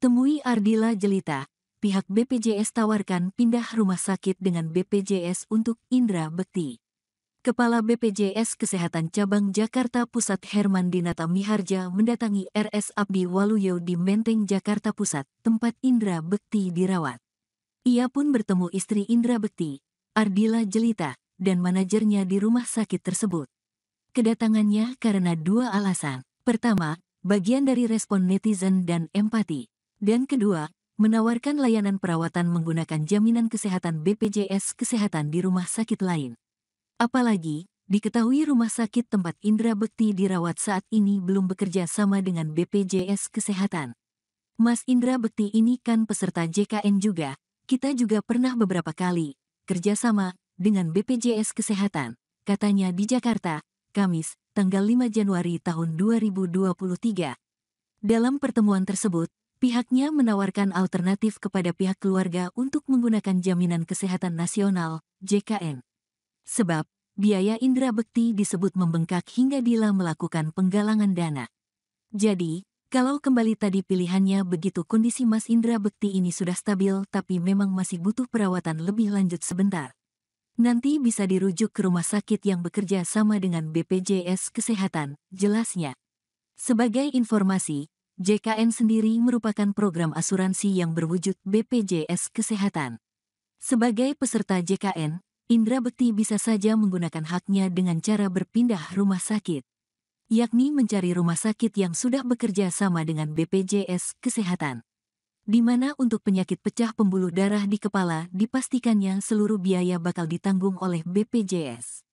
Temui Ardila Jelita, pihak BPJS tawarkan pindah rumah sakit dengan BPJS untuk Indra Bekti. Kepala BPJS Kesehatan Cabang Jakarta Pusat Herman Dinata Miharja mendatangi RS Abdi Waluyo di Menteng, Jakarta Pusat, tempat Indra Bekti dirawat. Ia pun bertemu istri Indra Bekti, Ardila Jelita, dan manajernya di rumah sakit tersebut. Kedatangannya karena dua alasan. Pertama, bagian dari respon netizen dan empati. Dan kedua, menawarkan layanan perawatan menggunakan jaminan kesehatan BPJS Kesehatan di rumah sakit lain. Apalagi, diketahui rumah sakit tempat Indra Bekti dirawat saat ini belum bekerja sama dengan BPJS Kesehatan. Mas Indra Bekti ini kan peserta JKN juga, kita juga pernah beberapa kali kerjasama dengan BPJS Kesehatan, katanya di Jakarta, Kamis, tanggal 5 Januari tahun 2023. Dalam pertemuan tersebut, pihaknya menawarkan alternatif kepada pihak keluarga untuk menggunakan Jaminan Kesehatan Nasional, JKN. Sebab, biaya Indra Bekti disebut membengkak hingga Dila melakukan penggalangan dana. Jadi, kalau kembali tadi pilihannya begitu kondisi Mas Indra Bekti ini sudah stabil tapi memang masih butuh perawatan lebih lanjut sebentar. Nanti bisa dirujuk ke rumah sakit yang bekerja sama dengan BPJS Kesehatan, jelasnya. Sebagai informasi, JKN sendiri merupakan program asuransi yang berwujud BPJS Kesehatan. Sebagai peserta JKN, Indra Bekti bisa saja menggunakan haknya dengan cara berpindah rumah sakit, yakni mencari rumah sakit yang sudah bekerja sama dengan BPJS Kesehatan di mana untuk penyakit pecah pembuluh darah di kepala dipastikannya seluruh biaya bakal ditanggung oleh BPJS.